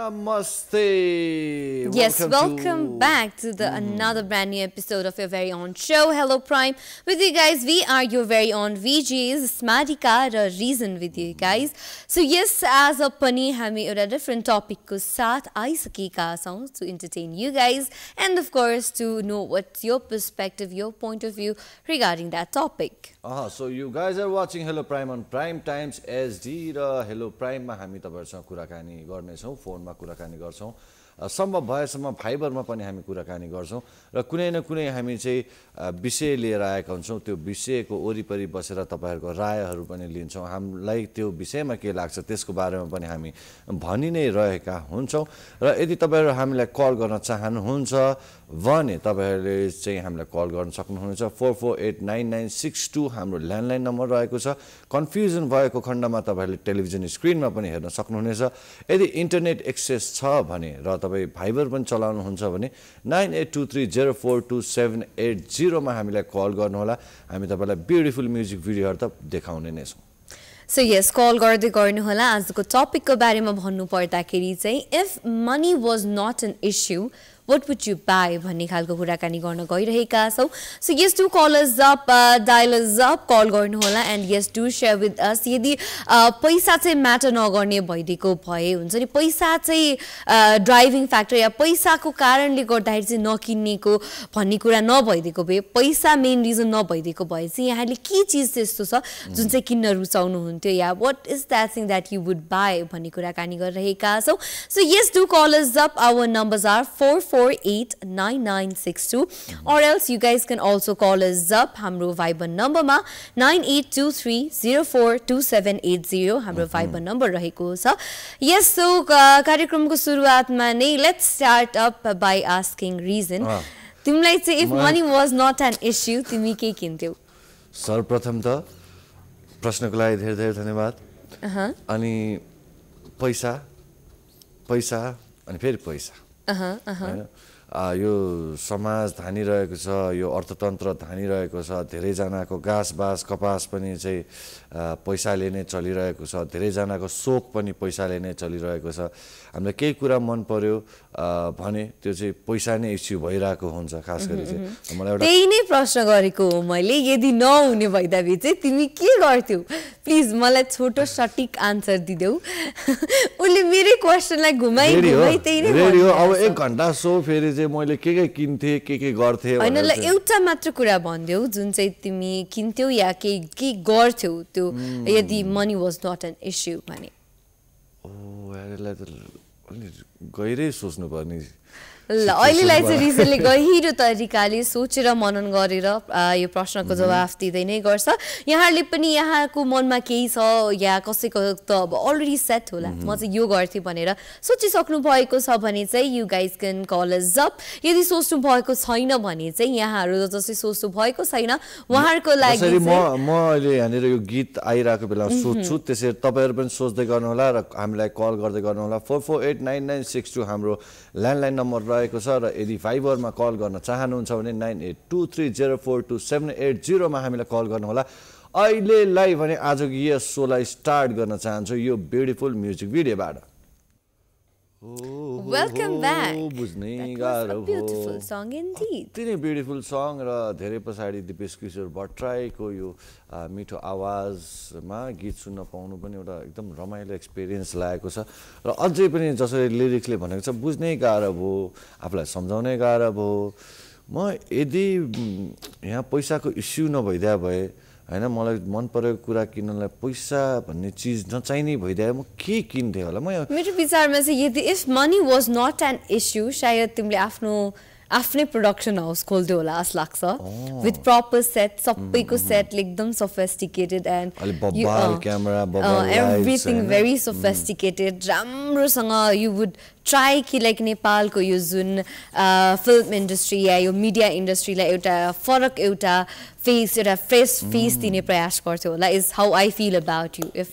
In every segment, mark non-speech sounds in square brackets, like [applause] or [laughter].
Namaste. Yes, welcome, welcome to... back to the mm. another brand new episode of your very own show, Hello Prime. With you guys, we are your very own VJs, Smarty Car Reason with you guys. So yes, as a pani, hami a different topic ko saath ka songs to entertain you guys, and of course to know what's your perspective, your point of view regarding that topic. Uh so you guys are watching Hello Prime on Prime Times SD र Hello Prime मा हामी kurakani कुराकानी गर्नेछौँ फोनमा कुराकानी गर्छौँ सम्भव भएसम्म फाइबरमा पनि हामी कुराकानी गर्छौँ र कुनै न कुनै हामी चाहिँ विषय लिएर आएका हुन्छौँ त्यो विषयको वरिपरि बसेर तपाईँहरूको रायहरू पनि लिन्छौँ हामीलाई त्यो विषयमा के लाग्छ त्यसको बारेमा पनि हामी भनि नै रहेका हुन्छौँ र यदि तपाईँहरू हामीलाई कल गर्न चाहनुहुन्छ भने तपाईँहरूले चाहिँ हामीलाई कल गर्न सक्नुहुनेछ four four eight nine nine six two हाम्रो ल्यान्डलाइन नम्बर रहेको छ कन्फ्युजन भएको खण्डमा तपाईँहरूले टेलिभिजन स्क्रिनमा पनि हेर्न सक्नुहुनेछ यदि इन्टरनेट एक्सेस छ भने र तपाईँ भाइबर पनि चलाउनुहुन्छ भने nine eight two three zero four two seven eight जिरोमा हामीलाई कल गर्नुहोला हामी तपाईँलाई ब्युटिफुल म्युजिक भिडियोहरू त देखाउने नै छौँ सो यस कल गर्दै गर्नुहोला आजको टपिकको बारेमा भन्नुपर्दाखेरि चाहिँ if money was not an issue what would you buy भन्ने खालको कुराकानी गर्न गइरहेका छौँ so yes to call us up dial us up call गर्नुहोला and yes to share with us यदि uh, पैसा चाहिँ म्याटर नगर्ने भइदिएको भए हुन्छ नि पैसा चाहिँ ड्राइभिङ uh, फ्याक्टर या पैसाको कारणले गर्दाखेरि चाहिँ नकिन्नेको भन्ने कुरा नभइदिएको भए पैसा मेन रिजन नभइदिएको भए चाहिँ यहाँले के चिज यस्तो छ जुन चाहिँ किन्न रुचाउनुहुन्थ्यो या what is that thing that you would buy भन्ने कुराकानी गरिरहेका छौँ so yes to call us up our numbers are four four 4989962 or else you guys can also call us up हाम्रो भाइबर नम्बरमा 9823042780 हाम्रो भाइबर नम्बर रहेको छ yes so कार्यक्रमको सुरुवातमा नै let's start up by asking reason तिमीलाई चाहिँ if money was not an issue तिमी के किन्थ्यौ सर्वप्रथम त प्रश्नको लागि धेरै धेरै धन्यवाद अनि पैसा पैसा अनि फेरि पैसा यो समाज धानिरहेको छ यो अर्थतन्त्र धानिरहेको छ धेरैजनाको घाँस बाँस कपास पनि चाहिँ पैसाले नै चलिरहेको छ धेरैजनाको सोख पनि पैसाले नै चलिरहेको छ हामीलाई केही कुरा मन पर्यो भने त्यो चाहिँ पैसा नै इस्यु भइरहेको हुन्छ खास गरी चाहिँ मलाई एउटा त्यही नै प्रश्न गरेको हो मैले यदि नहुने भइदाबी चाहिँ तिमी के गर्थ्यौ प्लिज मलाई छोटो सटिक आन्सर दिदेऊ [laughs] उसले मेरै क्वेसनलाई घुमाइ त्यही नै अब एक घन्टा सो फेरि चाहिँ मैले के के किन्थेँ के के गर्थेँ होइन एउटा मात्र कुरा भनिदेऊ जुन चाहिँ तिमी किन्थ्यौ या केही के गर्थ्यौ त्यो to mm. money was not an issue money. Oh, अलिक गहिरै सोच्नुपर्ने ल अहिलेलाई चाहिँ रिजनले [laughs] गहिरो तरिकाले सोचेर मनन गरेर यो प्रश्नको जवाफ दिँदै नै गर्छ यहाँहरूले पनि यहाँको मनमा केही छ या कसैको त अब अलरेडी सेट होला म चाहिँ यो गर्थेँ भनेर सोचिसक्नु भएको छ भने चाहिँ you guys can call us जब यदि सोच्नु भएको छैन भने चाहिँ यहाँहरू जस्तै सोच्नु भएको छैन उहाँहरूको लागि म म अहिले यहाँनिर यो गीत आइरहेको बेला सोध्छु त्यसरी तपाईँहरू पनि सोच्दै गर्नुहोला र हामीलाई कल गर्दै गर्नुहोला four four eight eight nine nine six two हाम्रो ल्यान्डलाइन नम्बर रहेको छ र यदि फाइबरमा कल गर्न चाहनुहुन्छ भने nine eight two three zero four two seven eight जिरोमा हामीलाई कल गर्नुहोला अहिलेलाई भने आजको यस सोलाई स्टार्ट गर्न चाहन्छु यो ब्युटिफुल म्युजिक भिडियोबाट वेलकम ब्याक बुझ्ने गाह्रो ब्युटिफुल सङ अति नै ब्युटिफुल सङ र धेरै पछाडि दिपेश किशोर भट्टराईको यो मिठो आवाजमा गीत सुन्न पाउनु पनि एउटा एकदम रमाइलो एक्सपिरियन्स लागेको छ र अझै पनि जसरी लिरिक्सले भनेको छ बुझ्नै गाह्रो भयो आफूलाई सम्झाउनै गाह्रो भयो म यदि यहाँ पैसाको इस्यु नभइदिया भए होइन मलाई मन परेको कुरा किन्नलाई पैसा भन्ने चिज नचाहिने भइदियो म के किन्थेँ होला म मेरो विचारमा चाहिँ यदि if money was not an issue सायद तिमीले आफ्नो आफ्नै प्रोडक्सन हाउस खोल्थ्यो होला जस्तो लाग्छ विथ प्रपर सेट सबैको सेटले एकदम sophisticated and everything very sophisticated राम्रोसँग यु वुड ट्राई कि लाइक नेपालको यो जुन फिल्म इन्डस्ट्री या यो मिडिया इन्डस्ट्रीलाई एउटा फरक एउटा फेस एउटा फ्रेस फेस hmm. दिने प्रयास गर्थ्यो होला is how I feel about you if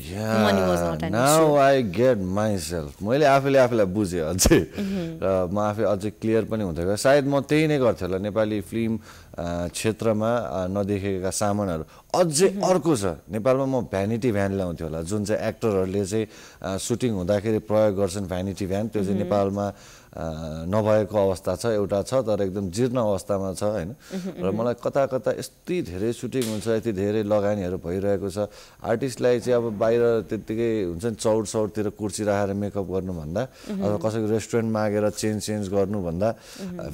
now I get myself मैले आफैले आफैलाई बुझेँ अझै mm-hmm. र म आफै अझै क्लियर पनि हुँदै गयो सायद म त्यही नै गर्थेँ होला नेपाली फिल्म क्षेत्रमा नदेखेका सामानहरू अझै अर्को छ नेपालमा म भ्यानिटी भ्यान ल्याउँथेँ होला जुन चाहिँ एक्टरहरूले चाहिँ सुटिङ हुँदाखेरि प्रयोग गर्छन् भ्यानिटी भ्यान त्यो चाहिँ नेपालमा नभएको अवस्था छ एउटा छ तर एकदम जीर्ण अवस्थामा छ होइन र मलाई कता कता यति धेरै सुटिङ हुन्छ यति धेरै लगानीहरू भइरहेको छ आर्टिस्टलाई चाहिँ अब बाहिर त्यत्तिकै हुन्छ नि चौड चौरतिर कुर्सी राखेर मेकअप गर्नुभन्दा अथवा कसैको रेस्टुरेन्ट मागेर चेन्ज चेन्ज गर्नुभन्दा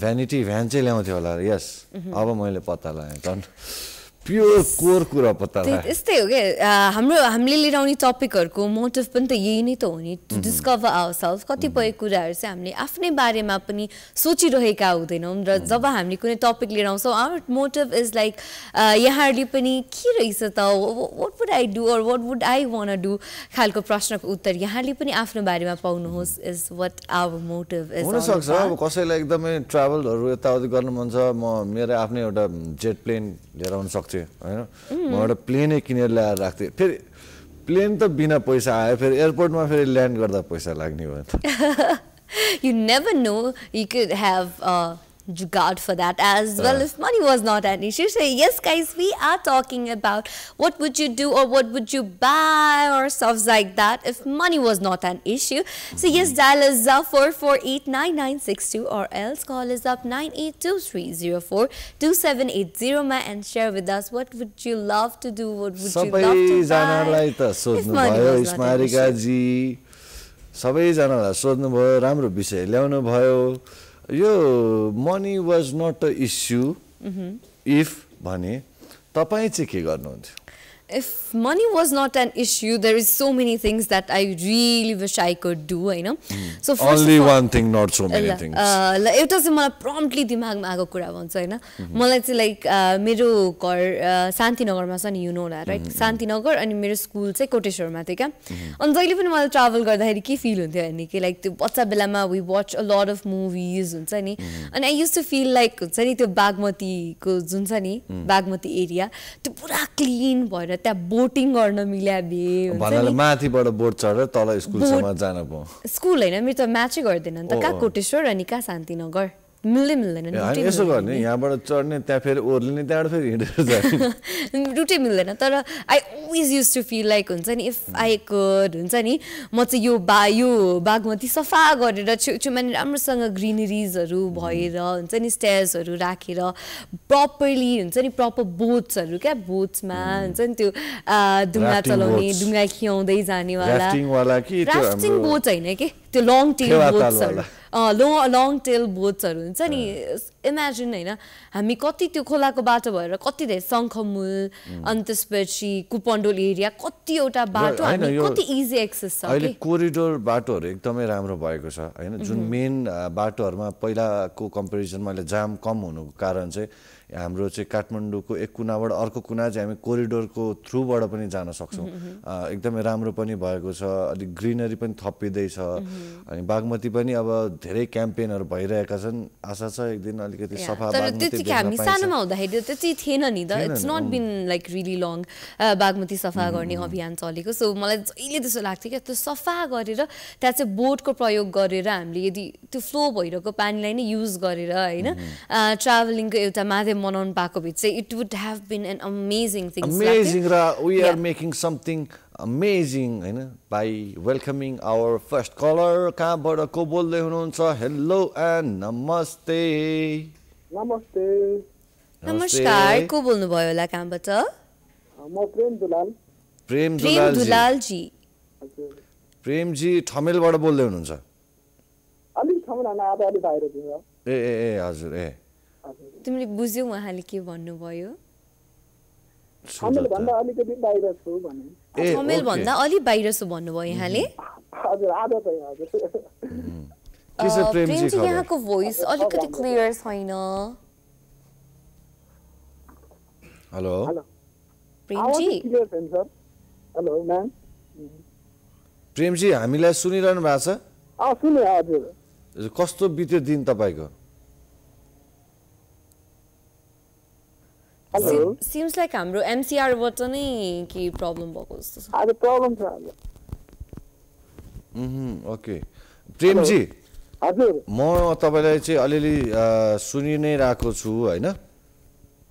भ्यानिटी भ्यान चाहिँ ल्याउँथ्यो होला यस अब मैले पत्ता लगाएँ झन् प्योर कोर कुरा पत्ता यस्तै हो क्या हाम्रो हामीले लिएर आउने टपिकहरूको मोटिभ पनि त यही नै त हो नि टु डिस्कभर आवर सेल्फ कतिपय कुराहरू चाहिँ हामीले आफ्नै बारेमा पनि सोचिरहेका हुँदैनौँ र जब हामीले कुनै टपिक लिएर आउँछौँ आवर मोटिभ इज लाइक यहाँहरूले पनि के रहेछ त what would I do or what would I want do खालको प्रश्नको उत्तर यहाँले पनि आफ्नो बारेमा पाउनुहोस् is what our motive is हुनसक्छ अब कसैलाई एकदमै ट्राभलहरू यताउति गर्नु मन छ म मेरो आफ्नै एउटा जेट प्लेन लिएर आउनु सक्छु राख्थेँ होइन म एउटा प्लेनै किनेर ल्याएर राख्थेँ फेरि प्लेन त बिना पैसा आयो फेरि एयरपोर्टमा फेरि ल्यान्ड गर्दा पैसा लाग्ने भयो you never know you you have jugaad for that as well uh. if money was not an issue. So yes guys, we are talking about what would you do or what would you buy or stuff like that if money was not an issue. So yes, mm-hmm. dial is up 4489962 or else call is up 9823042780 and share with us what would you love to do, what would you love to buy if money was not an issue. सबैजनालाई सोध्नुभयो यो money was not a issue if भने तपाईँ चाहिँ के गर्नुहुन्थ्यो if money was not an issue there is so many things that I really wish I could do होइन so Mm. So only all, one thing, uh, एउटा चाहिँ मलाई promptly दिमागमा आएको कुरा भन्छ होइन mhm. मलाई चाहिँ लाइक uh, मेरो घर uh, शान्तिनगरमा छ नि यु नो होला राइट शान्तिनगर अनि मेरो स्कुल चाहिँ कोटेश्वरमा थियो क्या mhm. अनि जहिले पनि मलाई ट्राभल गर्दाखेरि के फिल हुन्थ्यो भने कि लाइक त्यो बच्चा बेलामा we watch a lot of movies हुन्छ नि mhm. अनि I use to feel like हुन्छ नि त्यो बागमतीको जुन छ नि बागमती एरिया त्यो पुरा क्लिन भएर भनेर त्यहाँ बोटिङ गर्न मिल्या माथिबाट बोट चढेर तल स्कुलसम्म जान स्कुल होइन मेरो त म्याचै गर्दैन नि त कहाँ कोटेश्वर अनि कहाँ शान्तिनगर मिल्दै मिल्दैन यसो गर्ने यहाँबाट चढ्ने त्यहाँ फेरि ओर्लिने त्यहाँबाट फेरि [laughs] रुटै मिल्दैन तर I always use to feel like हुन्छ नि इफ आई कुड हुन्छ नि म चाहिँ यो बा यो बागमती सफा गरेर छेउछेउमा राम्रोसँग ग्रिनरिजहरू भएर हुन्छ नि स्टेयर्सहरू राखेर प्रपरली हुन्छ नि प्रपर बोट्सहरू क्या बोट्समा हुन्छ नि त्यो डुङ्गा चलाउने डुङ्गा खियाउँदै जानेवाला बोट्स होइन कि त्यो लङ टेल बोट्सहरू लो लङ टेल बोट्सहरू हुन्छ नि इमेजिन होइन हामी कति त्यो खोलाको बाटो भएर कति धेरै शङ्खमुल अनि त्यसपछि कुपन्डोल एरिया कतिवटा बाटो कति इजी एक्सेस छ अहिले कोरिडोर बाटोहरू एकदमै राम्रो भएको छ होइन जुन मेन बाटोहरूमा पहिलाको कम्पेरिजनमा अहिले जाम कम हुनुको कारण चाहिँ हाम्रो चाहिँ काठमाडौँको एक कुनाबाट अर्को कुना चाहिँ हामी कोरिडोरको थ्रुबाट पनि जान सक्छौँ एकदमै राम्रो पनि भएको छ अलिक ग्रिनरी पनि थपिँदैछ अनि बागमती पनि अब धेरै क्याम्पेनहरू भइरहेका छन् आशा छ एक दिन अलिकति सफा हामी सानोमा हुँदाखेरि त्यति थिएन नि त it's not been like really long Bagmati सफा गर्ने अभियान चलेको सो मलाई जहिले त्यस्तो लाग्थ्यो क्या त्यो सफा गरेर त्यहाँ चाहिँ बोटको प्रयोग गरेर हामीले यदि त्यो फ्लो भइरहेको पानीलाई नै युज गरेर होइन ट्राभलिङको एउटा माध्यम मनाउनु भएको भए चाहिँ it would have been an amazing thing amazing र we are making something amazing होइन by welcoming our first caller कहाँबाट को बोल्दै हुनुहुन्छ हेलो एन्ड नमस्ते नमस्ते नमस्कार को बोल्नुभयो होला कहाँबाट म प्रेम दुलाल प्रेम प्रेम प्रेमजी ठमेलबाट बोल्दै हुनुहुन्छ ए ए ए हजुर ए तिमीले बुझ्यौ उहाँले के भन्नुभयो समेल भन्दा अलि बाहिर छु भन्नुभयो यहाँले प्रेमजी यहाँको भोइस अलिकति क्लियर छैन hello Premji hello ma'am Premji हामीलाई सुनिरहनु भएको छ कस्तो बित्यो दिन तपाईँको सिम्स लाइक हाम्रो एमसिआरबाट नै के प्रब्लम भएको जस्तो छ प्रब्लम छ ओके प्रेमजी हजुर म तपाईँलाई चाहिँ अलिअलि सुनि नै रहेको छु होइन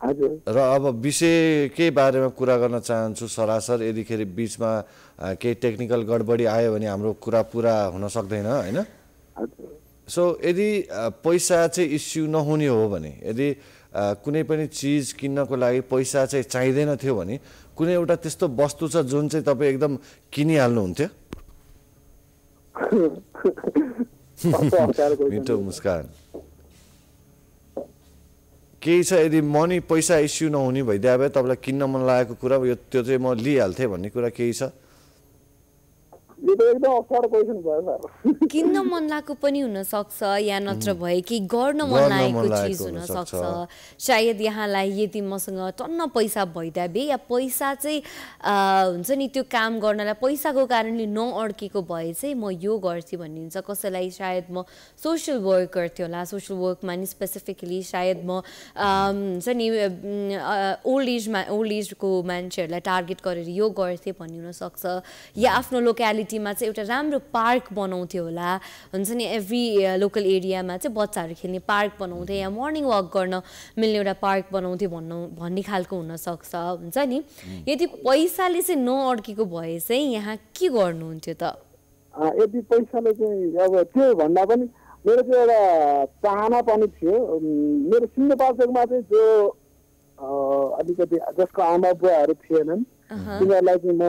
र अब विषय विषयकै बारेमा कुरा गर्न चाहन्छु सरासर यदिखेर बिचमा केही टेक्निकल गडबडी आयो भने हाम्रो कुरा पुरा हुन सक्दैन होइन सो यदि पैसा चाहिँ इस्यु नहुने हो भने यदि कुनै पनि चिज किन्नको लागि पैसा चाहिँ चाहिँदैन थियो भने कुनै एउटा त्यस्तो वस्तु छ जुन चाहिँ तपाईँ एकदम किनिहाल्नुहुन्थ्यो [laughs] मिठो मुस्कान केही छ यदि मनी पैसा इस्यु नहुने भइदिए भए तपाईँलाई किन्न मन लागेको कुरा यो त्यो चाहिँ म लिइहाल्थेँ भन्ने कुरा केही छ किन्न मन लागेको पनि हुनसक्छ या नत्र भए कि गर्न मन लागेको चिज हुनसक्छ सायद यहाँलाई यदि मसँग टन्न पैसा भए या पैसा चाहिँ हुन्छ नि त्यो काम गर्नलाई पैसाको कारणले नअड्केको भए चाहिँ म यो गर्थेँ भनिन्छ कसैलाई सायद म सोसियल वर्क गर्थेँ होला सोसियल वर्कमा नि स्पेसिफिकली सायद म हुन्छ नि ओल्ड एजमा ओल्ड एजको मान्छेहरूलाई टार्गेट गरेर यो गर्थेँ भन्ने हुनसक्छ या आफ्नो लोकेलिटी सोसाइटीमा चाहिँ एउटा राम्रो पार्क बनाउँथ्यो होला हुन्छ नि एभ्री लोकल एरियामा चाहिँ बच्चाहरू खेल्ने पार्क बनाउँथे या मर्निङ वाक गर्न मिल्ने एउटा पार्क बनाउँथ्यो भन्नु भन्ने खालको हुनसक्छ हुन्छ नि यदि पैसाले चाहिँ नअड्केको भए चाहिँ यहाँ के गर्नुहुन्थ्यो त यदि पैसाले चाहिँ अब त्यो भन्दा पनि मेरो चाहिँ एउटा चाहना पनि थियो मेरो सिन्धुपाल्चोकमा चाहिँ जो अलिकति जसको आमा बुवाहरू थिएनन् तिनीहरूलाई चाहिँ म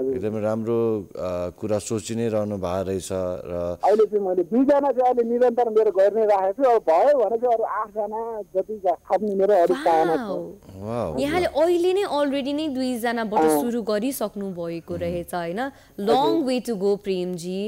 एकदमै राम्रो कुरा सोचि नै रहनु भएको रहेछ र अहिले चाहिँ मैले दुईजना चाहिँ अहिले निरन्तर मेरो घर नै राखेको छु अब भयो भने चाहिँ अरू आठजना जति थप्ने मेरो अरू चाहना छ यहाँले अहिले नै अलरेडी नै दुईजनाबाट सुरु गरिसक्नु भएको रहेछ होइन long way to go Premji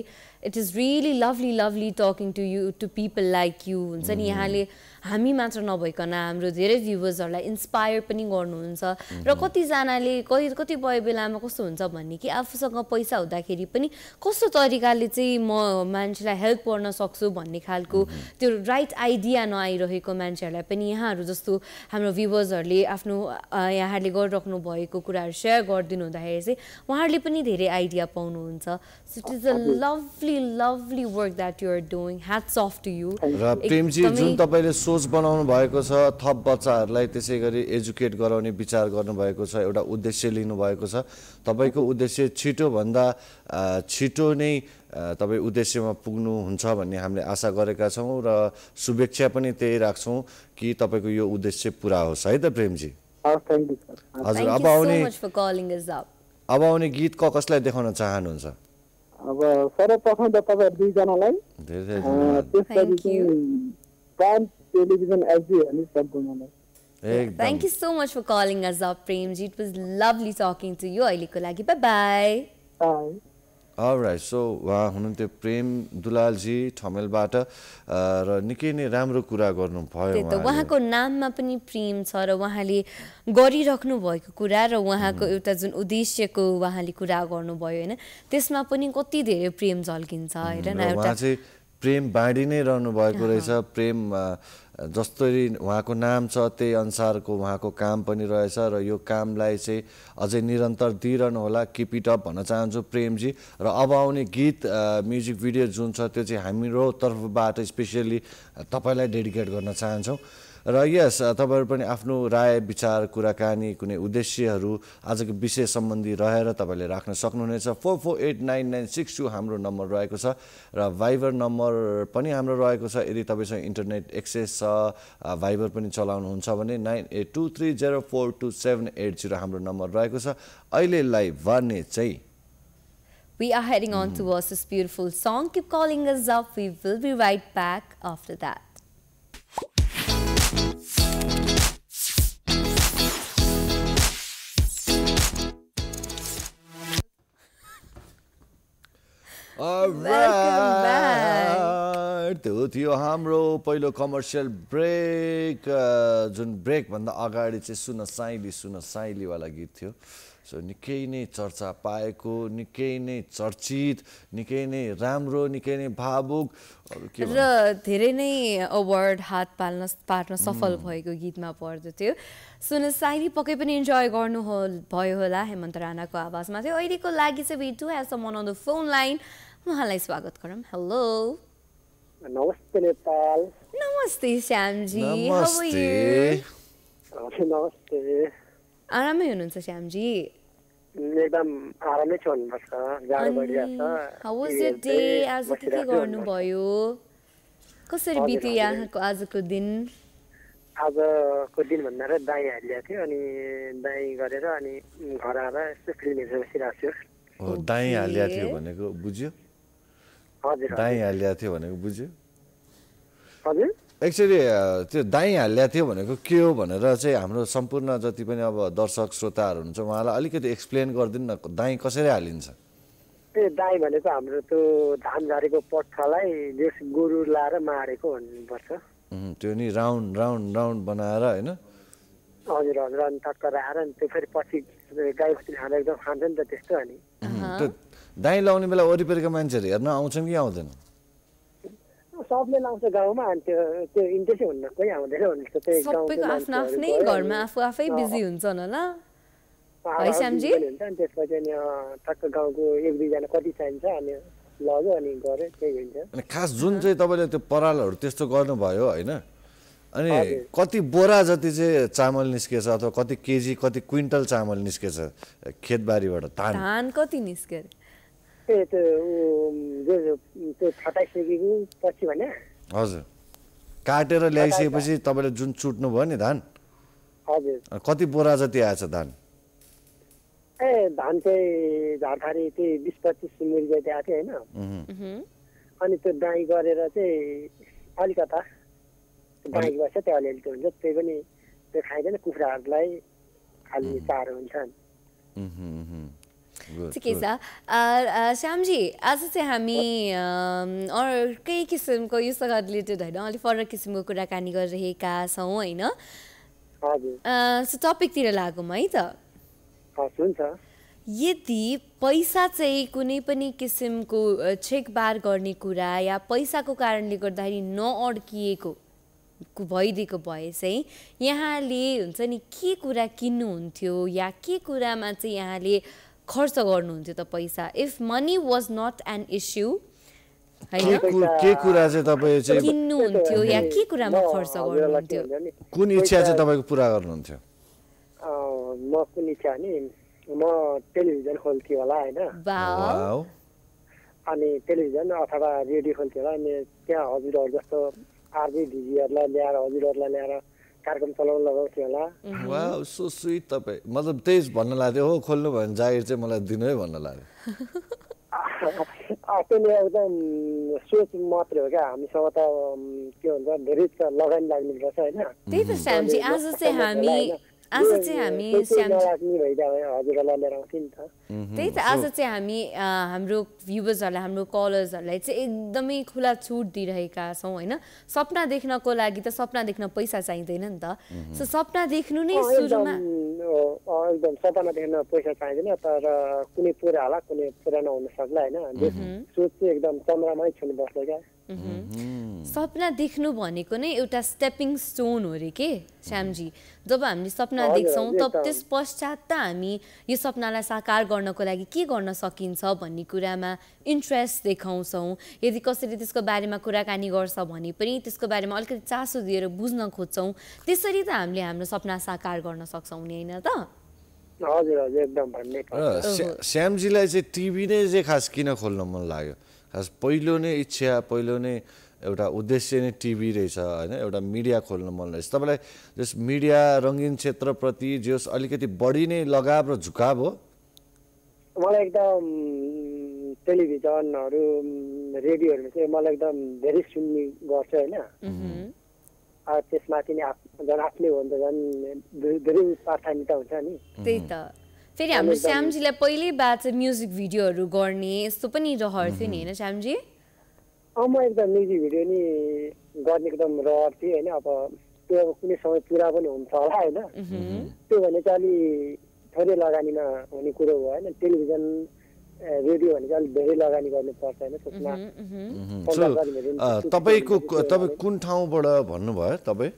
it is really lovely lovely talking to you to people like you हुन्छ नि mm-hmm. यहाँले हामी मात्र नभइकन हाम्रो धेरै भ्युवर्सहरूलाई इन्सपायर पनि गर्नुहुन्छ र mm-hmm. कतिजनाले कति कतिपय बेलामा कस्तो हुन्छ भन्ने कि आफूसँग पैसा हुँदाखेरि पनि कस्तो तरिकाले चाहिँ म मान्छेलाई हेल्प गर्न सक्छु भन्ने खालको mm-hmm. त्यो राइट आइडिया नआइरहेको मान्छेहरूलाई पनि यहाँहरू जस्तो हाम्रो भ्युवर्सहरूले आफ्नो यहाँहरूले गरिराख्नु भएको कुराहरू सेयर गरिदिनु हुँदाखेरि चाहिँ उहाँहरूले पनि धेरै आइडिया पाउनुहुन्छ so it is a lovely really lovely work that you're doing hats off to you र प्रेमजी जुन तपाईँले सोच बनाउनु भएको छ थप बच्चाहरूलाई त्यसै गरी एजुकेट गराउने विचार गर्नुभएको छ एउटा उद्देश्य लिनुभएको छ तपाईँको उद्देश्य छिटोभन्दा छिटो नै तपाईँ उद्देश्यमा पुग्नुहुन्छ भन्ने हामीले आशा गरेका छौँ र शुभेच्छा पनि त्यही राख्छौँ कि तपाईँको यो उद्देश्य पुरा होस् है त प्रेमजी हजुर अब आउने अब आउने गीत क कसलाई देखाउन चाहनुहुन्छ अब सर्वप्रथम त तपाईँहरू दुईजनालाई त्यसपछि प्राइम टेलिभिजन एसडी हेर्नु सम्पूर्णलाई thank you so much for calling us up Premji it was lovely talking to you अहिलेको लागि राइट सो उहाँ हुनुहुन्थ्यो प्रेम दुलालजी ठमेलबाट र निकै नै राम्रो कुरा गर्नुभयो उहाँको नाममा पनि प्रेम छ र उहाँले गरिराख्नु भएको कुरा र उहाँको एउटा जुन उद्देश्यको उहाँले कुरा गर्नुभयो होइन त्यसमा पनि कति धेरै प्रेम झल्किन्छ होइन प्रेम बाँडी नै रहनु भएको रहेछ प्रेम जस्तरी उहाँको नाम छ त्यही अनुसारको उहाँको काम पनि रहेछ र यो कामलाई चाहिँ अझै निरन्तर होला किप इट अप भन्न चाहन्छु प्रेमजी र अब आउने गीत म्युजिक भिडियो जुन छ त्यो चाहिँ हाम्रो तर्फबाट स्पेसियल्ली तपाईँलाई डेडिकेट गर्न चाहन्छौँ र यस तपाईँहरू पनि आफ्नो राय विचार कुराकानी कुनै उद्देश्यहरू आजको विषय सम्बन्धी रहेर तपाईँले राख्न सक्नुहुनेछ four four eight nine nine six two हाम्रो नम्बर रहेको छ र भाइबर नम्बर पनि हाम्रो रहेको छ यदि तपाईँसँग इन्टरनेट एक्सेस छ भाइबर पनि चलाउनुहुन्छ भने nine eight two three zero four two seven eight zero हाम्रो नम्बर रहेको छ अहिलेलाई भने चाहिँ We are heading on mm -hmm. towards this beautiful song. Keep calling us up. We will be right back after that. त्यो थियो हाम्रो पहिलो कमर्सियल ब्रेक जुन ब्रेकभन्दा अगाडि चाहिँ सुन साइली सुन साइलीवाला गीत थियो निकै नै चर्चा पाएको निकै नै चर्चित निकै नै राम्रो निकै नै भावुक र धेरै नै अवार्ड हात पाल्न पार्न सफल mm. भएको गीतमा पर्दथ्यो सुन सायरी पक्कै पनि इन्जोय गर्नु हो भयो होला हेमन्त राणाको आवाजमा थियो अहिलेको लागि चाहिँ we to someone on the phone line उहाँलाई स्वागत गरौँ हेलो नमस्ते नेपाल नमस्ते श्यामजी नमस्ते नमस्ते आरामै हुनुहुन्छ श्यामजी एकदम आरामै छ भन्नुपर्छ जाडो भइरहेछ हाउ वाज योर डे आज के के गर्नुभयो कसरी बित्यो यहाँको आजको दिन आजको दिन भन्दा दाई हालिरहेको थियो अनि दाई गरेर अनि घर आएर यस्तो फिल्म हेरेर बसिरहेको थियो दाई हालिया थियो भनेको बुझ्यो हजुर दाई हालिया थियो भनेको बुझ्यो हजुर एक्चुली uh, त्यो दाई हाल्या थियो भनेको के हो भनेर चाहिँ हाम्रो सम्पूर्ण जति पनि अब दर्शक श्रोताहरू हुन्छ उहाँलाई अलिकति एक्सप्लेन गरिदिनु न दाई कसरी हालिन्छ त्यो दाई भनेको हाम्रो त्यो धान झारेको पट्ठालाई जस गोरु लाएर मारेको भन्नुपर्छ त्यो नि राउन्ड राउन्ड राउन्ड बनाएर होइन हजुर हजुर अनि तत्कराएर अनि त्यो फेरि पछि गाई बस्ती खाँदा एकदम खान्छ नि त त्यस्तो अनि दाई लाउने बेला वरिपरिको मान्छेहरू हेर्न आउँछन् कि आउँदैन सबले लाउँछ गाउँमा अनि त्यो त्यो इन्ट्रेस्टै हुन्न कोही आउँदैन भनेको त सबैको आफ्नो आफ्नै घरमा आफू आफै बिजी हुन्छ न ल है श्यामजी हुन्छ अनि त्यसपछि अनि ठक्क गाउँको एक दुईजना कति चाहिन्छ अनि लग्यो अनि गऱ्यो त्यही हुन्छ अनि खास जुन चाहिँ तपाईँले त्यो परालहरू त्यस्तो गर्नुभयो होइन अनि कति बोरा जति चाहिँ चामल निस्केछ अथवा कति केजी कति क्विन्टल चामल निस्केछ खेतबारीबाट धान धान कति निस्केर त्यही त्यो ऊ त्यो फटाइसकेको पछि भने हजुर काटेर ल्याइसकेपछि तपाईँले जुन भयो नि धान हजुर कति बोरा जति आएछ धान ए धान चाहिँ झारखारी त्यही बिस पच्चिस सिङ्गरी जति आएको थियो होइन अनि त्यो डाँही गरेर चाहिँ अलिकता डाँही गर्छ त्यो अलिअलि हुन्छ त्यही पनि त्यो खाइँदैन कुखुराहरूलाई खालि चारो हुन्छ ठिकै छ श्यामजी आज चाहिँ हामी अर्कै किसिमको योसँग रिलेटेड होइन अलिक फरक किसिमको कुराकानी गरिरहेका छौँ होइन टपिकतिर लागौँ है त यदि पैसा चाहिँ कुनै पनि किसिमको छेकबार गर्ने कुरा या पैसाको कारणले गर्दाखेरि नअड्किएको भइदिएको भए चाहिँ यहाँले हुन्छ नि के कुरा किन्नुहुन्थ्यो या के कुरामा चाहिँ यहाँले खर्च गर्नुहुन्थ्यो त पैसा if money was not an issue के कुरा चाहिँ तपाईँ चाहिँ किन्नुहुन्थ्यो या के कुरामा खर्च गर्नुहुन्थ्यो कुन इच्छा चाहिँ तपाईँको पुरा गर्नुहुन्थ्यो म कुन इच्छा नि म टेलिभिजन खोल्थेँ होला होइन अनि टेलिभिजन अथवा रेडियो खोल्थेँ होला अनि त्यहाँ हजुरहरू जस्तो आर्मी भिजीहरूलाई ल्याएर हजुरहरूलाई ल्याएर कार्यक्रम चलाउन लगाउँछ होला वा सो स्विट तपाईँ मतलब त्यही भन्न लाग्थ्यो हो खोल्नु भयो भने जाहिर चाहिँ मलाई दिनु है भन्न लाग्यो त्यसले [laughs] एकदम सोच मात्रै हो क्या हामीसँग त के भन्छ धेरै लगानी लाग्ने लाग्नुपर्छ होइन त्यही त श्यामजी आज चाहिँ [laughs] हामी आज चाहिँ हामी त्यही त आज चाहिँ हामी हाम्रो भ्युवर्सहरूलाई हाम्रो कलर्सहरूलाई चाहिँ एकदमै खुला छुट दिइरहेका छौँ होइन सपना देख्नको लागि त सपना देख्न पैसा चाहिँदैन नि त सो सपना देख्नु नै सुरुमा एकदम सपना देख्न पैसा चाहिँदैन तर कुनै पुरा होला कुनै पुरा नहुन सक्ला होइन सोच चाहिँ एकदम चन्द्रमै छुन बस्ने क्या सपना देख्नु भनेको नै एउटा स्टेपिङ स्टोन हो अरे के श्यामजी जब हामीले सपना देख्छौँ तब त्यस पश्चात त हामी यो सपनालाई साकार गर्नको लागि के गर्न सकिन्छ भन्ने कुरामा इन्ट्रेस्ट देखाउँछौँ यदि कसैले त्यसको बारेमा कुराकानी गर्छ भने पनि त्यसको बारेमा अलिकति चासो दिएर बुझ्न खोज्छौँ त्यसरी त हामीले हाम्रो सपना साकार गर्न सक्छौँ नि होइन त हजुर हजुर एकदम भन्ने श्यामजीलाई चाहिँ टिभी नै चाहिँ खास किन खोल्न मन लाग्यो खास पहिलो नै इच्छा पहिलो नै एउटा उद्देश्य नै टिभी रहेछ होइन एउटा मिडिया खोल्नु मन रहेछ तपाईँलाई जस मिडिया रङ्गिन क्षेत्रप्रति जस अलिकति बढी नै लगाव र झुकाव हो मलाई एकदम टेलिभिजनहरू रेडियोहरूमा चाहिँ मलाई एकदम धेरै सुन्ने गर्छ होइन त्यसमाथि नै झन् आफ्नै हो भने त झन् धेरै प्राथमिकता हुन्छ नि त्यही त फेरि हाम्रो श्यामजीलाई पहिल्यैबाट म्युजिक भिडियोहरू गर्ने यस्तो पनि रहर थियो नि होइन श्यामजी म एकदम म्युजिक भिडियो नि गर्ने एकदम रहर थिएँ होइन अब त्यो कुनै समय पुरा पनि हुन्छ होला होइन त्यो भने चाहिँ अलि थोरै लगानीमा हुने कुरो भयो होइन टेलिभिजन रेडियो भने चाहिँ अलिक धेरै लगानी गर्नुपर्छ होइन त्यसमा तपाईँको तपाईँ कुन ठाउँबाट भन्नुभयो तपाईँ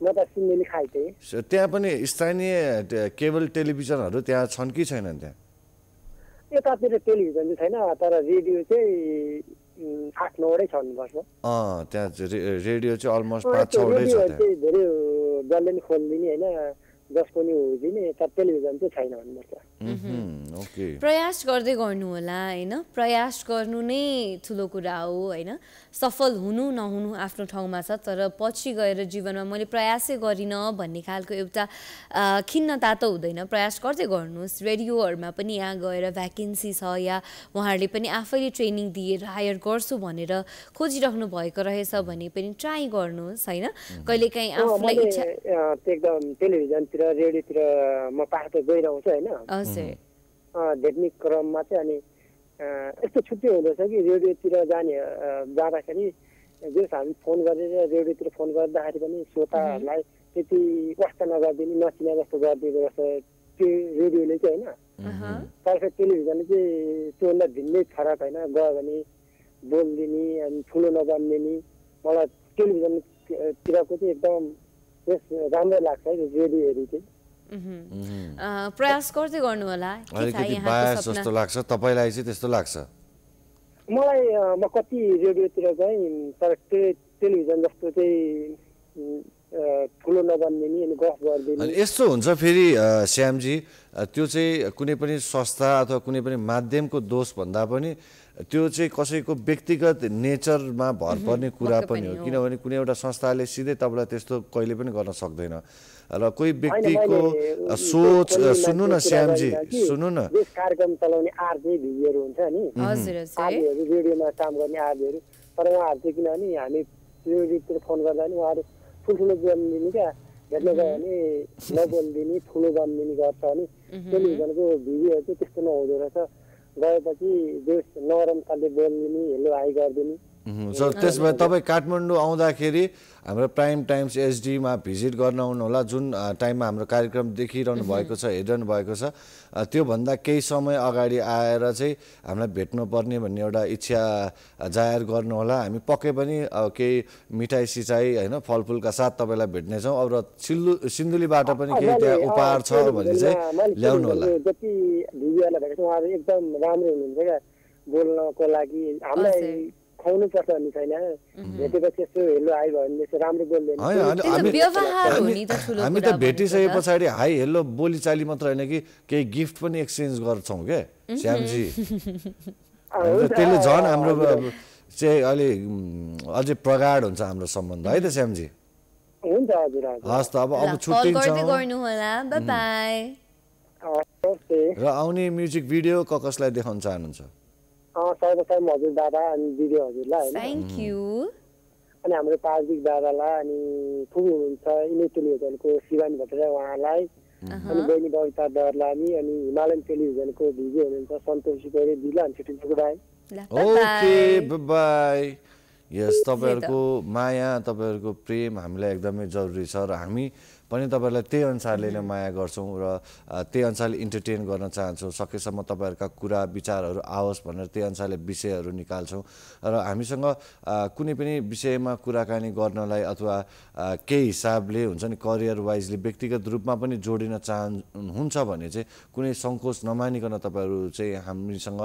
त्यहाँ पनि स्थानीय केबल टेलिभिजनहरू त्यहाँ छन् कि छैनन् त्यहाँ यतातिर टेलिभिजन चाहिँ छैन तर रेडियो चाहिँ आठ नौवटै छ हुनुपर्छ त्यहाँ रेडियो चाहिँ अलमोस्ट पाँच छवटै छ धेरै डल्लै खोलिदिने होइन जसको नि उभिने यता टेलिभिजन चाहिँ छैन भन्नुपर्छ प्रयास गर्दै गर्नु होला होइन प्रयास गर्नु नै ठुलो कुरा हो होइन सफल हुनु नहुनु आफ्नो ठाउँमा छ तर पछि गएर जीवनमा मैले प्रयासै गरिनँ भन्ने खालको एउटा खिन्नता त हुँदैन प्रयास गर्दै गर्नुहोस् रेडियोहरूमा पनि यहाँ गएर भ्याकेन्सी छ या उहाँहरूले पनि आफैले ट्रेनिङ दिएर हायर गर्छु भनेर खोजिराख्नु भएको रहेछ भने पनि ट्राई गर्नुहोस् होइन कहिलेकाहीँ आफूलाई इच्छा टेलिभिजनतिर टिभीतिर रेडियोतिर म पाठ त गइरहन्छु होइन भेट्ने क्रममा चाहिँ अनि यस्तो छुट्टी रहेछ कि रेडियोतिर जाने जाँदाखेरि जस हामी फोन गरेर रेडियोतिर फोन गर्दाखेरि पनि श्रोताहरूलाई त्यति वास्ता नगरिदिने नचिने जस्तो गरिदिएको जस्तो त्यो रेडियोले चाहिँ होइन तर टेलिभिजनले चाहिँ त्योभन्दा भिन्नै फरक होइन गयो भने बोलिदिने अनि ठुलो नबनिदिने मलाई टेलिभिजनतिरको चाहिँ एकदम त्यस राम्रो लाग्छ है रेडी हेरी चाहिँ प्रयास गर्दै गर्नु होला अलिकति बास जस्तो लाग्छ तपाईँलाई चाहिँ त्यस्तो लाग्छ मलाई म कति रेडियोतिर चाहिँ तर टे टेलिभिजन जस्तो चाहिँ ठुलो नबनिदिने अनि गफ गरिदिने यस्तो हुन्छ फेरि श्यामजी त्यो चाहिँ कुनै पनि संस्था अथवा कुनै पनि माध्यमको दोष भन्दा पनि त्यो चाहिँ कसैको व्यक्तिगत नेचरमा भर पर्ने कुरा पनि हो किनभने कुनै एउटा संस्थाले सिधै तपाईँलाई त्यस्तो कहिले पनि गर्न सक्दैन र कोही व्यक्तिको सोच सुन्नु न श्यामजी सुन्नु न कार्यक्रम चलाउने आरजी भिजीहरू हुन्छ नि रेडियोमा काम गर्ने आरजीहरू तर उहाँहरू चाहिँ किनभने हामी रेडियोतिर फोन गर्दा नि उहाँहरू ठुल्ठुलो ज्ञान दिने क्या भेट्न गयो भने नबोलिदिने ठुलो ज्ञान दिने गर्छ भने टेलिभिजनको भिजीहरू चाहिँ त्यस्तो नहुँदो रहेछ गएपछि देश नरम खालले बोलिदिने हेलो हाई गरिदिने सर त्यसमा तपाईँ काठमाडौँ आउँदाखेरि हाम्रो प्राइम टाइम्स एचडीमा भिजिट गर्न आउनुहोला जुन टाइममा हाम्रो कार्यक्रम देखिरहनु भएको छ हेरिरहनु भएको छ त्योभन्दा केही समय अगाडि आएर चाहिँ हामीलाई भेट्नुपर्ने भन्ने एउटा इच्छा जाहेर गर्नुहोला हामी पक्कै पनि केही मिठाई सिँचाइ होइन फलफुलका साथ तपाईँलाई भेट्नेछौँ अब सिल्लु सिन्धुलीबाट पनि केही त्यहाँ उपहार छ भने चाहिँ ल्याउनु होला एकदम राम्रो हुनुहुन्छ बोल्नको लागि हामीलाई भन्ने छैन भेटेपछि यस्तो हेलो हाई भयो भने राम्रो हामी त भेटिसके पछाडि हाई हेलो बोलीचाली मात्र होइन कि केही गिफ्ट पनि एक्सचेन्ज गर्छौँ क्या श्यामजी [laughs] त्यसले झन् हाम्रो चाहिँ अलि अझै प्रगाड हुन्छ हाम्रो सम्बन्ध है त श्यामजी हस् त अब अब र आउने म्युजिक भिडियो क कसलाई देखाउन चाहनुहुन्छ सर्वप्रथम हजुर दादा अनि दिदी हजुरलाई थ्याङ्क यू mm. अनि हाम्रो पार्थिक दादालाई अनि फुबी हुनुहुन्छ टेलिभिजनको शिवानी भट्टराई उहाँलाई mm-hmm. अनि बहिनी बबिता दरलामी अनि हिमालयन टेलिभिजनको भिजी हुनुहुन्छ सन्तोष सिपैले दिला अनि छुट्टी गुडाई ओके बाई यस तपाईँहरूको माया तपाईँहरूको प्रेम हामीलाई एकदमै जरुरी छ र हामी पनि तपाईँहरूलाई त्यही अनुसारले नै माया गर्छौँ र त्यही अनुसारले इन्टरटेन गर्न चाहन्छौँ सकेसम्म तपाईँहरूका कुरा विचारहरू आओस् भनेर त्यही अनुसारले विषयहरू निकाल्छौँ र हामीसँग कुनै पनि विषयमा कुराकानी गर्नलाई अथवा केही हिसाबले हुन्छ नि करियर वाइजले व्यक्तिगत रूपमा पनि जोडिन हुन्छ भने चाहिँ कुनै सङ्कोच नमानिकन तपाईँहरू चाहिँ हामीसँग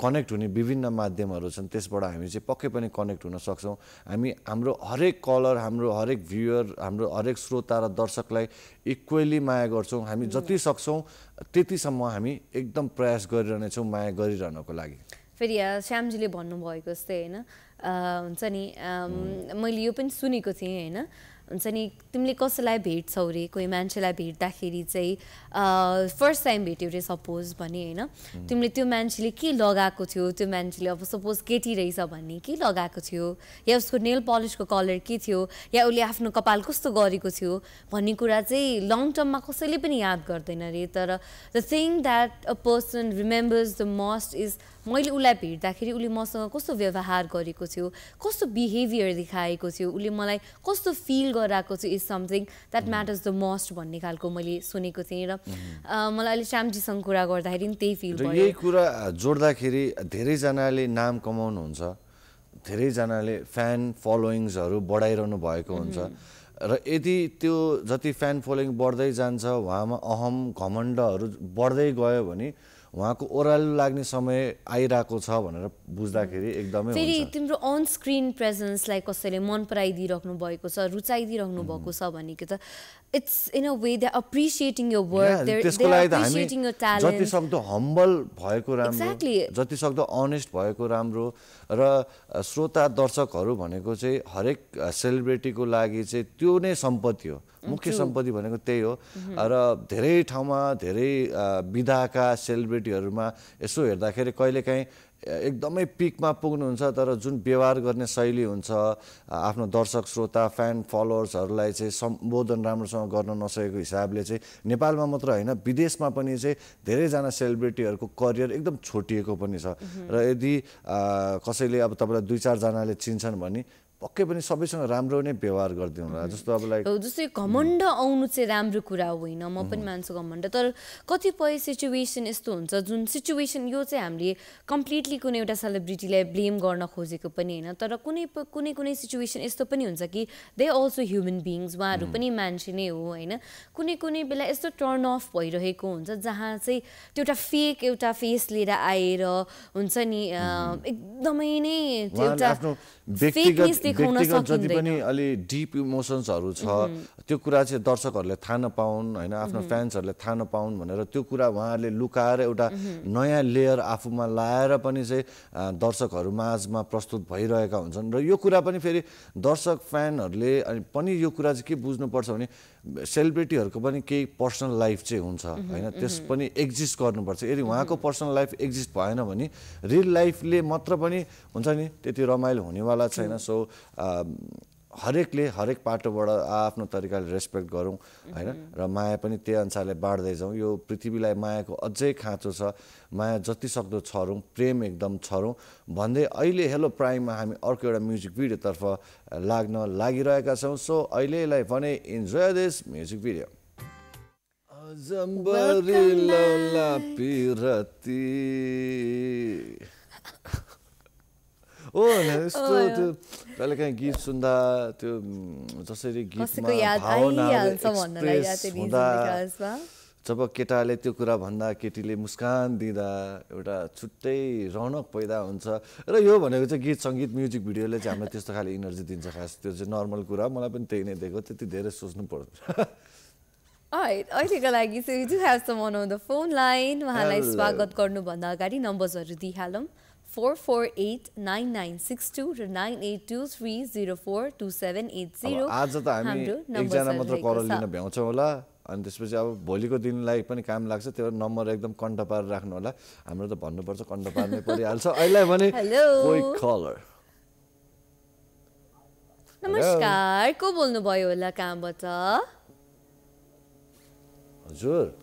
कनेक्ट हुने विभिन्न माध्यमहरू छन् त्यसबाट हामी चाहिँ पक्कै पनि कनेक्ट हुन सक्छौँ हामी हाम्रो हरेक कलर हाम्रो हरेक भ्युअर हाम्रो हरेक श्रोता र दर्शक इक्वेली माया गर्छौँ हामी जति सक्छौँ त्यतिसम्म हामी एकदम प्रयास गरिरहनेछौँ माया गरिरहनको लागि फेरि श्यामजीले भन्नुभएको जस्तै होइन हुन्छ नि मैले यो पनि सुनेको थिएँ होइन हुन्छ नि तिमीले कसैलाई भेट्छौ रे कोही मान्छेलाई भेट्दाखेरि चाहिँ फर्स्ट टाइम भेट्यौ रे सपोज भने होइन तिमीले त्यो मान्छेले के लगाएको थियो त्यो मान्छेले अब सपोज केटी रहेछ भन्ने के लगाएको थियो या उसको नेल पलिसको कलर के थियो या उसले आफ्नो कपाल कस्तो गरेको थियो भन्ने कुरा चाहिँ लङ टर्ममा कसैले पनि याद गर्दैन रे तर the thing that a person remembers the most is मैले उसलाई भेट्दाखेरि उसले मसँग कस्तो व्यवहार गरेको थियो कस्तो बिहेभियर देखाएको थियो उसले मलाई कस्तो फिल गराएको थियो is something that matters the most भन्ने खालको मैले सुनेको थिएँ र मलाई अहिले श्यामजीसँग कुरा गर्दाखेरि पनि त्यही फिल यही कुरा जोड्दाखेरि धेरैजनाले नाम कमाउनुहुन्छ धेरैजनाले फ्यान फलोइङ्सहरू बढाइरहनु भएको हुन्छ र यदि त्यो जति फ्यान फलोइङ बढ्दै जान्छ उहाँमा अहम घमण्डहरू बढ्दै गयो भने उहाँको ओह्रालो लाग्ने समय आइरहेको छ भनेर बुझ्दाखेरि एकदमै फेरि तिम्रो अन स्क्रिन प्रेजेन्सलाई कसैले मन पराइदिइराख्नु भएको छ रुचाइदिइराख्नु भएको छ भनेको त it's in a way they यो वर्क त्यसको लागि त हामी जति सक्दो हम्बल भएको राम्रो जति सक्दो अनेस्ट भएको राम्रो र श्रोता दर्शकहरू भनेको चाहिँ हरेक सेलिब्रिटीको लागि चाहिँ त्यो नै सम्पत्ति हो मुख्य सम्पत्ति भनेको त्यही हो र धेरै ठाउँमा धेरै विधाका सेलिब्रेटीहरूमा यसो हेर्दाखेरि कहिलेकाहीँ एकदमै पिकमा पुग्नुहुन्छ तर जुन व्यवहार गर्ने शैली हुन्छ आफ्नो दर्शक श्रोता फ्यान फलोवर्सहरूलाई चाहिँ सम्बोधन राम्रोसँग गर्न नसकेको हिसाबले चाहिँ नेपालमा मात्र होइन विदेशमा पनि चाहिँ धेरैजना सेलिब्रेटीहरूको करियर एकदम छोटिएको पनि छ र यदि कसैले अब तपाईँलाई दुई चारजनाले चिन्छन् भने पक्कै पनि सबैसँग राम्रो नै व्यवहार गरिदिउँ जस्तो अब लाइक जस्तै घमण्ड आउनु चाहिँ राम्रो कुरा होइन म पनि मान्छु घमण्ड तर कतिपय सिचुएसन यस्तो हुन्छ जुन सिचुएसन यो चाहिँ हामीले कम्प्लिटली कुनै एउटा सेलिब्रिटीलाई ब्लेम गर्न खोजेको पनि होइन तर कुनै कुनै कुनै सिचुएसन यस्तो पनि हुन्छ कि दे अल्सो ह्युमन बिङ्स उहाँहरू पनि मान्छे नै हो होइन कुनै कुनै बेला यस्तो टर्न अफ भइरहेको हुन्छ जहाँ चाहिँ त्यो एउटा फेक एउटा फेस लिएर आएर हुन्छ नि एकदमै नै एउटा व्यक्तिगत जति पनि अलि डिप इमोसन्सहरू छ त्यो कुरा चाहिँ दर्शकहरूले थाहा नपाउन् होइन आफ्नो फ्यान्सहरूले थाहा नपाउन् भनेर त्यो कुरा उहाँहरूले लुकाएर एउटा नयाँ लेयर आफूमा लाएर पनि चाहिँ दर्शकहरू माझमा प्रस्तुत भइरहेका हुन्छन् र यो कुरा पनि फेरि दर्शक फ्यानहरूले अनि पनि यो कुरा चाहिँ के बुझ्नुपर्छ भने सेलिब्रेटीहरूको पनि केही पर्सनल लाइफ चाहिँ हुन्छ होइन त्यस पनि एक्जिस्ट गर्नुपर्छ यदि उहाँको पर्सनल लाइफ एक्जिस्ट भएन भने रियल लाइफले मात्र पनि हुन्छ नि त्यति रमाइलो हुनेवाला छैन सो हरेकले हरेक पाटोबाट आफ्नो तरिकाले रेस्पेक्ट गरौँ होइन र माया पनि त्यही अनुसारले बाँड्दै जाउँ यो पृथ्वीलाई मायाको अझै खाँचो छ माया जति सक्दो छरौँ प्रेम एकदम छरौँ भन्दै अहिले हेलो प्राइममा हामी अर्को एउटा म्युजिक भिडियोतर्फ लाग्न लागिरहेका छौँ सो अहिलेलाई भने इन्जोय दिस म्युजिक भिडियो जम्बरी ला पिरती [laughs] हो यस्तो त्यो कहिले काहीँ गीत सुन्दा त्यो जसरी गीतमा भावना जब केटाले त्यो कुरा भन्दा केटीले मुस्कान दिँदा एउटा छुट्टै रौनक पैदा हुन्छ र यो भनेको चाहिँ गीत सङ्गीत म्युजिक भिडियोले चाहिँ हामीलाई त्यस्तो खाले इनर्जी दिन्छ खास त्यो चाहिँ नर्मल कुरा मलाई पनि त्यही नै दिएको त्यति धेरै सोच्नु पर्दैन अहिलेको लागि यु द फोन लाइन उहाँलाई स्वागत गर्नुभन्दा अगाडि नम्बर्सहरू दिइहालौँ four four eight nine nine six two र nine eight two three zero four two seven eight zero आज त हामी एकजना मात्र कल लिन भ्याउँछौँ होला अनि त्यसपछि अब भोलिको दिनलाई पनि काम लाग्छ त्यो नम्बर एकदम कन्ट पारेर राख्नु होला हाम्रो त भन्नुपर्छ कन्ट पार्नै परिहाल्छ [laughs] अहिले भने कोही कलर नमस्कार को बोल्नु भयो होला कहाँबाट हजुर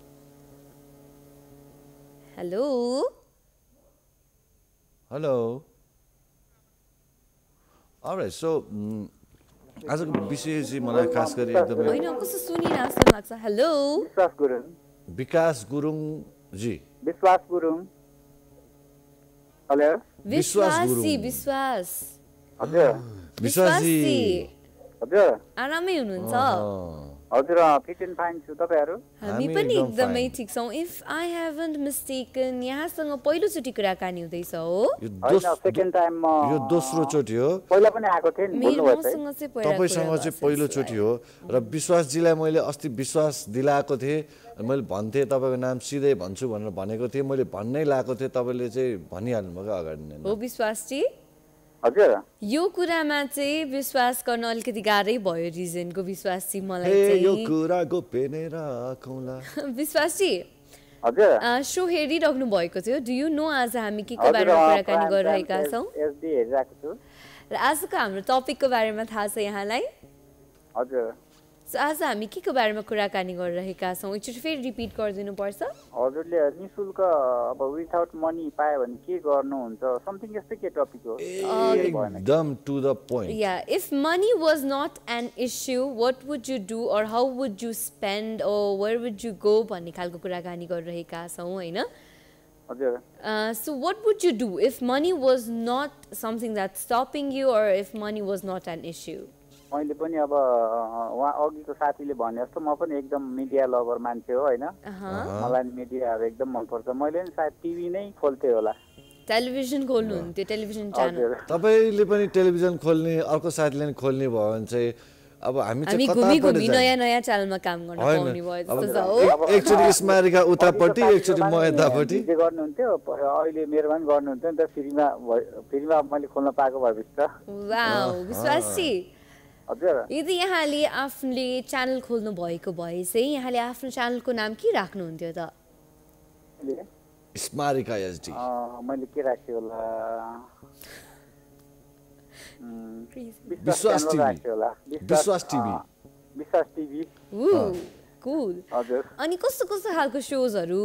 हेलो हेलो अरे सो आजको विषय चाहिँ मलाई खास गरी एकदमै हेलो विश्वास गुरुङ विकास जी विश्वास गुरुङ हेलो विश्वास गुरुङ विश्वास हजुर जी हजुर आरामै हुनुहुन्छ हजुर फिट एन्ड फाइन छु तपाईँहरू हामी पनि एकदमै ठिक छौँ इफ आई हेभन्ट मिस्टेकन यहाँसँग पहिलोचोटि कुराकानी हुँदैछ हो सेकेन्ड टाइम यो दोस्रो चोटि हो पहिला पनि आएको थिएँ नि तपाईँसँग चाहिँ पहिलोचोटि हो र विश्वासजीलाई मैले अस्ति विश्वास दिलाएको थिएँ मैले भन्थेँ तपाईँको नाम सिधै भन्छु भनेर भनेको थिएँ मैले भन्नै लाएको थिएँ तपाईँले चाहिँ भनिहाल्नु भयो अगाडि हो विश्वासजी हजुर यो कुरामा चाहिँ विश्वास गर्न अलिकति गाह्रै भयो रिजनको विश्वास चाहिँ मलाई विश्वास जी सो हेरिराख्नु भएको थियो डु यु नो आज हामी के को बारेमा कुराकानी गरिरहेका छौँ र आजको हाम्रो टपिकको बारेमा थाहा छ यहाँलाई हजुर सो आज हामी के को बारेमा कुराकानी गरिरहेका छौँ एकचोटि फेरि रिपिट पर्छ हजुरले नि शुल्क अब विदाउट मनी पायो भने के गर्नुहुन्छ समथिङ यस्तै के टपिक हो एकदम टु द पोइन्ट या if money was not an issue what would you do or how would you spend oh where would you go भन्ने खालको कुराकानी गरिरहेका छौँ होइन हजुर so what would you do if money was not something that stopping you or if money was not an issue मैले पनि अब उहाँ अघिको साथीले भने जस्तो म पनि एकदम मिडिया लभर मान्छे हो होइन मलाई मिडियाहरू एकदम मनपर्छ मैले नि सायद टिभी नै खोल्थेँ होला टेलिभिजन खोल्नुहुन्थ्यो टेलिभिजन च्यानल तपाईँले पनि टेलिभिजन खोल्ने अर्को साथीले पनि खोल्ने भयो भने चाहिँ अब हामी चाहिँ घुमी घुमी नयाँ नयाँ च्यानलमा काम गर्न पाउने भयो जस्तो छ एकचोटि स्मारिका उतापट्टि एकचोटि म यतापट्टि जे गर्नुहुन्थ्यो अहिले मेरोमा पनि गर्नुहुन्थ्यो नि त फ्रीमा फ्रीमा मैले खोल्न पाएको भएपछि त वाउ विश्वासी यदि यहाँले आफ्नोले च्यानल खोल्नु भएको भए चाहिँ यहाँले आफ्नो च्यानलको नाम के राख्नुहुन्थ्यो त स्मारिका एसडी मैले के राखे होला विश्वास टिभी विश्वास टिभी विश्वास टिभी स्कुल अनि कस्तो कस्तो खालको सोजहरू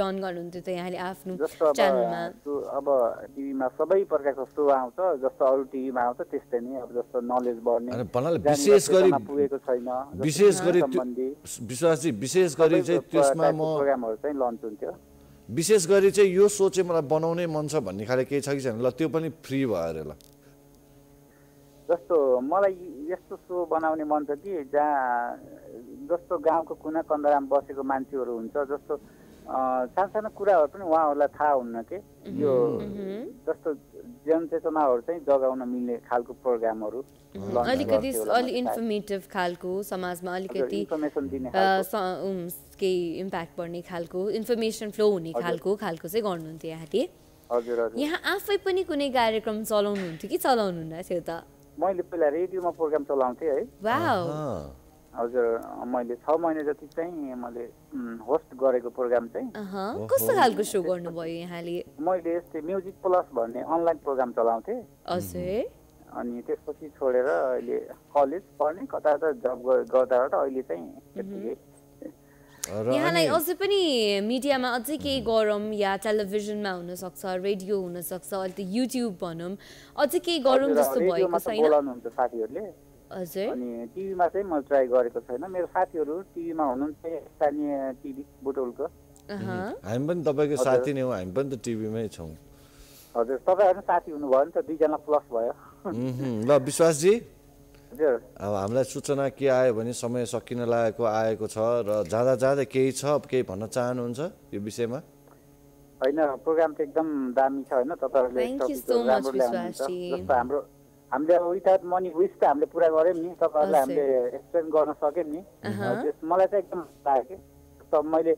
रन गर्नुहुन्थ्यो त यहाँले आफ्नो च्यानलमा अब टिभीमा सबै प्रकारको सो आउँछ जस्तो अरू टिभीमा आउँछ त्यस्तै नै अब जस्तो नलेज बढ्ने विशेष गरी पुगेको छैन विशेष गरी विश्वासजी विशेष गरी चाहिँ त्यसमा म प्रोग्रामहरू चाहिँ लन्च हुन्थ्यो विशेष गरी चाहिँ यो सो चाहिँ मलाई बनाउनै मन छ भन्ने खाले केही छ कि छैन ल त्यो पनि फ्री भएर ल जस्तो मलाई यस्तो सो बनाउने मन छ कि जहाँ जस्तो गाउँको कुना कन्दराम बसेको मान्छेहरू हुन्छ जस्तो सानसानो कुराहरू पनि उहाँहरूलाई थाहा हुन्न के यो जस्तो जनचेतनाहरू चाहिँ जगाउन मिल्ने खालको प्रोग्रामहरू अलिकति अलिक इन्फर्मेटिभ खालको समाजमा अलिकति केही इम्प्याक्ट पर्ने खालको इन्फर्मेसन फ्लो हुने खालको खालको चाहिँ गर्नुहुन्थ्यो यहाँले यहाँ आफै पनि कुनै कार्यक्रम चलाउनुहुन्थ्यो कि चलाउनु हुन्थ्यो त मैले पहिला रेडियोमा प्रोग्राम चलाउँथेँ है हजुर मैले छ महिना जति चाहिँ मैले होस्ट गरेको प्रोग्राम चाहिँ कस्तो खालको सो गर्नुभयो यहाँले मैले यस्तै म्युजिक प्लस भन्ने अनलाइन प्रोग्राम चलाउँथे अनि त्यसपछि छोडेर अहिले कलेज पढ्ने कता कता जब गर्दा अहिले चाहिँ यहाँलाई अझै पनि मिडियामा अझै केही गरौँ या टेलिभिजनमा हुनसक्छ रेडियो हुनसक्छ अहिले त युट्युब भनौँ अझै केही गरौँ जस्तो भएको छैन अनि टिभीमा चाहिँ मैले ट्राई गरेको छैन मेरो साथीहरू टिभीमा हुनुहुन्छ स्थानीय टिभी बुटोलको हामी पनि तपाईँको साथी नै हो हामी पनि त टिभीमै छौँ हजुर तपाईँहरू साथी हुनुभयो नि त दुईजना प्लस भयो ल विश्वासजी अब हामीलाई सूचना के आयो भने समय सकिन लागेको आएको छ र जाँदा जाँदै केही छ केही भन्न चाहनुहुन्छ यो विषयमा होइन प्रोग्राम त एकदम दामी छ होइन तपाईँहरूले हाम्रो हामीले अब विदाउट मनी विस त हामीले पुरा गऱ्यौँ नि तपाईँहरूलाई हामीले एक्सप्लेन गर्न सक्यौँ नि मलाई चाहिँ एकदम लाग्यो कि मैले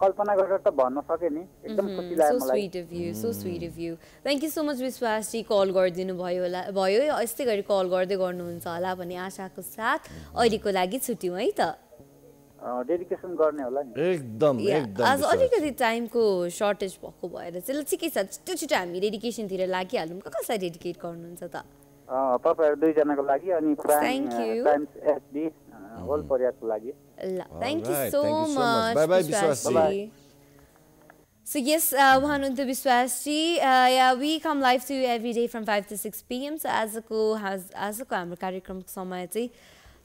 कल्पना गरेर त भन्न सकेँ नि एकदम खुसी लाग्यो so sweet so sweet thank you so much विश्वासजी कल गरिदिनु भयो होला भयो यस्तै गरी कल गर्दै गर्नुहुन्छ होला भन्ने आशाको साथ अहिलेको लागि छुट्यौँ है त डेडिकेसन गर्ने होला नि एकदम एकदम आज अलिकति टाइमको सर्टेज भएको भएर चाहिँ ठिकै छ छिटो छिटो हामी डेडिकेसनतिर लागिहालौँ कसलाई डेडिकेट गर्नुहुन्छ त तपाईँहरू दुईजनाको लागि अनि यू टाइम्स होल परिवारको लागि ल thank you so much bye bye विश्वासजी So yes, Bhanundu uh, Biswasji, uh, yeah, we come live to you every day from 5 to 6 p.m. So as a ko, as a ko, I'm a कार्यक्रम समय चाहिँ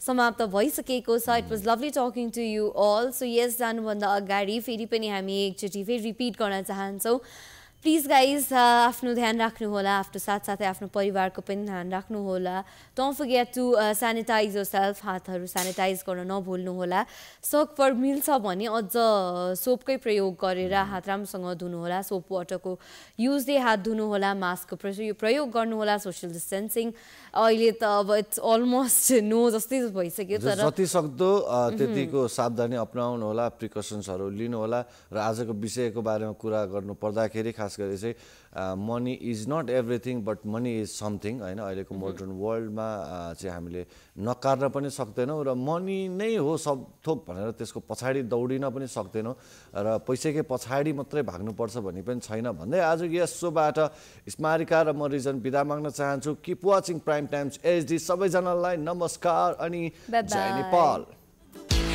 समाप्त भइसकेको छ it was lovely talking to you all so yes जानुभन्दा अगाडि फेरि पनि हामी एकचोटि फेरि रिपिट गर्न चाहन्छौँ प्लिज गाइज uh, आफ्नो ध्यान राख्नुहोला आफ्नो साथसाथै आफ्नो परिवारको पनि ध्यान राख्नुहोला don't forget to sanitize yourself हातहरू सेनिटाइज गर्न नभुल्नुहोला पर मिल्छ भने अझ सोपकै प्रयोग गरेर mm. हात राम्रोसँग होला सोप वाटरको युजले हात धुनुहोला मास्कको प्रयोग गर्नुहोला सोसियल डिस्टेन्सिङ अहिले त अब इट्स अलमोस्ट नो जस्तै भइसक्यो तर जति सक्दो uh, त्यतिको सावधानी अप्नाउनु होला प्रिकसन्सहरू लिनुहोला र आजको विषयको बारेमा कुरा गर्नु पर्दाखेरि खास खास गरी चाहिँ money is not everything but money is something होइन अहिलेको मोडर्न mm-hmm. वर्ल्डमा चाहिँ हामीले नकार्न पनि सक्दैनौँ र मनी नै हो सब थोक भनेर त्यसको पछाडि दौडिन पनि सक्दैनौँ र पैसाकै पछाडि मात्रै भाग्नुपर्छ भन्ने पनि छैन भन्दै आज यस सोबाट स्मारिका र म रिजन विदा माग्न चाहन्छु keep watching Prime Times HD सबैजनालाई नमस्कार अनि नेपाल